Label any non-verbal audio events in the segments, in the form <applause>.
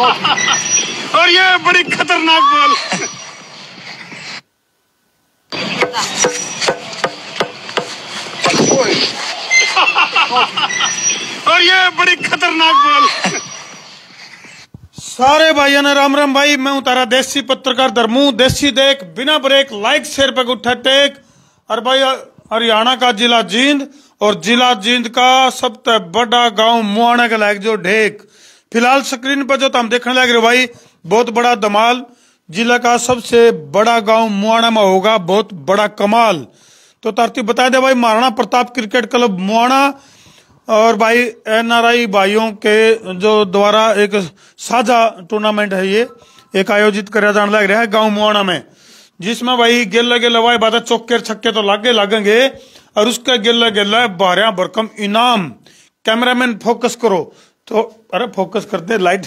<laughs> और ये बड़ी खतरनाक बॉल <laughs> और ये बड़ी खतरनाक बॉल सारे भाइयों ने राम राम भाई मैं उतारा तारा देसी पत्रकार धर्मू देसी देख बिना ब्रेक लाइक शेयर पे उठा टेक और भाई हरियाणा का जिला जींद और जिला जींद का सबसे बड़ा गांव मुआना के लायक जो ढेक फिलहाल स्क्रीन पर जो तो हम देखने लग रहे भाई बहुत बड़ा दमाल जिला का सबसे बड़ा गांव मुआना में होगा बहुत बड़ा कमाल तो तारती बता दे भाई महाराणा प्रताप क्रिकेट क्लब मुआना और भाई एनआरआई भाइयों के जो द्वारा एक साझा टूर्नामेंट है ये एक आयोजित कराया जाने लग रहा है गांव मुआना में जिसमें भाई गेल्ला गेल्ला भाई बाधा चौके छक्के तो लागे लागेंगे और उसका गेल्ला गेल्ला भारिया भरकम इनाम कैमरामैन फोकस करो तो अरे फोकस करते लाइट <laughs>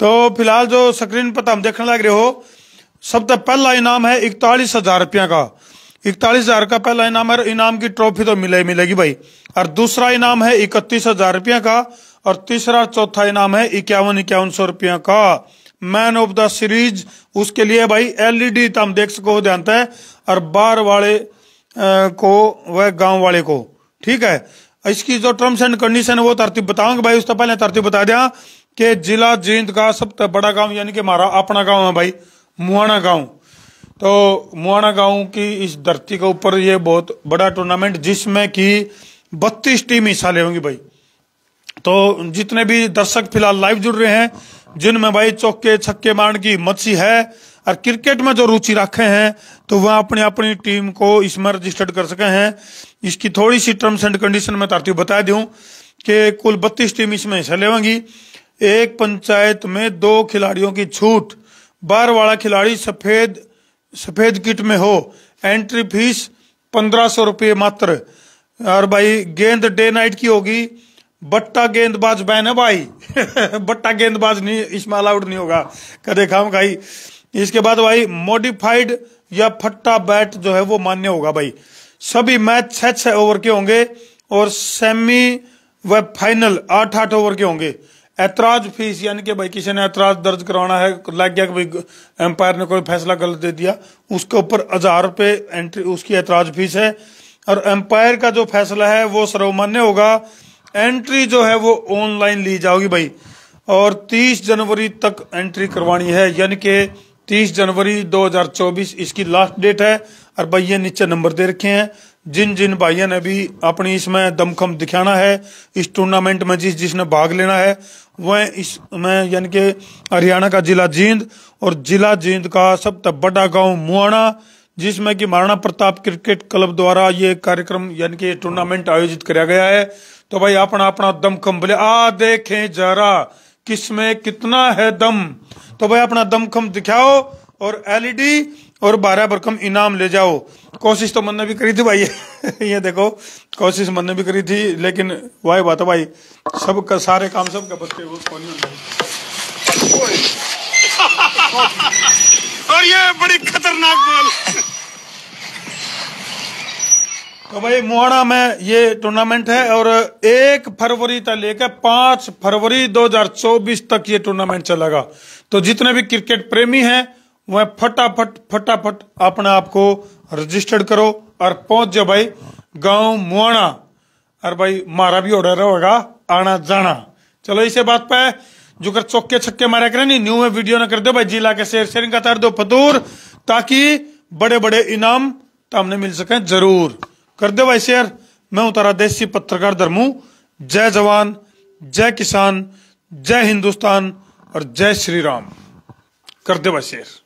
तो फिलहाल जो स्क्रीन पर तो हम देखने लग रहे हो सबसे पहला इनाम है इकतालीस हजार रुपया का इकतालीस हजार का पहला इनाम है इनाम की ट्रॉफी तो मिले मिलेगी भाई और दूसरा इनाम है इकतीस हजार रुपया का और तीसरा चौथा इनाम है इक्यावन इक्यावन सौ रुपया का मैन ऑफ द सीरीज उसके लिए भाई एलईडी e तो हम देख सको ध्यान है और बार वाले को वह गांव वाले को ठीक है इसकी जो टर्म्स एंड कंडीशन है वो तरतीब बताऊंगे भाई उससे पहले तरतीब बता दिया कि जिला जींद का सबसे बड़ा गांव यानी कि हमारा अपना गांव है भाई मुआना गांव तो मुआना गांव की इस धरती के ऊपर ये बहुत बड़ा टूर्नामेंट जिसमें कि बत्तीस टीम हिस्सा ले होंगी भाई तो जितने भी दर्शक फिलहाल लाइव जुड़ रहे हैं जिनमें भाई चौके छक्के मारने की मच्छी है और क्रिकेट में जो रुचि रखे हैं तो वह अपनी अपनी टीम को इसमें रजिस्टर्ड कर सके हैं इसकी थोड़ी सी टर्म्स एंड कंडीशन में तारती बता दूं कि कुल बत्तीस टीम इसमें हिस्सा लेवेंगी एक पंचायत में दो खिलाड़ियों की छूट बार वाला खिलाड़ी सफेद सफेद किट में हो एंट्री फीस पंद्रह सौ रुपये मात्र और भाई गेंद डे नाइट की होगी बट्टा गेंदबाज बैन है भाई <laughs> बट्टा गेंदबाज नहीं इसमें अलाउड नहीं होगा कदे खाम खाई इसके बाद भाई मॉडिफाइड या फट्टा बैट जो है वो मान्य होगा भाई सभी मैच छह छह ओवर के होंगे और सेमी व फाइनल आठ आठ ओवर के होंगे ऐतराज फीस यानी कि भाई किसी ने ऐतराज दर्ज करवाना है लग गया कि एम्पायर ने कोई फैसला गलत दे दिया उसके ऊपर हजार रुपये एंट्री उसकी ऐतराज फीस है और एम्पायर का जो फैसला है वो सर्वमान्य होगा एंट्री जो है वो ऑनलाइन ली जाओगी भाई और 30 जनवरी तक एंट्री करवानी है यानी कि 30 जनवरी 2024 इसकी लास्ट डेट है और भाइयों नीचे नंबर दे रखे हैं जिन जिन भाइयों ने भी अपनी इसमें दमखम दिखाना है इस टूर्नामेंट में जिस जिसने भाग लेना है वह इसमें यानी कि हरियाणा का जिला जींद और जिला जींद का सबसे बड़ा गांव मुआना जिसमें कि महाराणा प्रताप क्रिकेट क्लब द्वारा ये कार्यक्रम यानी कि टूर्नामेंट आयोजित कराया गया है तो भाई अपना अपना दमखम बोले आ देखें जरा किसमें कितना है दम तो भाई अपना दमखम दिखाओ और एलईडी e और बारह बरकम इनाम ले जाओ कोशिश तो मन ने भी करी थी भाई <laughs> ये देखो कोशिश मन ने भी करी थी लेकिन वाह बात है भाई सब का सारे काम सब का बच्चे वो कौन <laughs> और ये बड़ी खतरनाक बोल तो भाई मोहना में ये टूर्नामेंट है और एक फरवरी तक लेकर पांच फरवरी 2024 तक ये टूर्नामेंट चलेगा तो जितने भी क्रिकेट प्रेमी हैं वह फटाफट फटाफट अपने आप को रजिस्टर्ड करो और पहुंच जाओ भाई गांव मोहना और भाई मारा भी ऑर्डर होगा आना जाना चलो इसे बात पे जो कर चौके छक्के मारे करे नहीं न्यू वीडियो ना कर दो भाई जिला के शेयर शेयरिंग का तार दो फतूर ताकि बड़े बड़े इनाम तो हमने मिल सके जरूर कर दे भाई शेयर मैं हूं तारा देसी पत्रकार धर्मू जय जवान जय किसान जय हिंदुस्तान और जय श्री राम कर दे भाई शेयर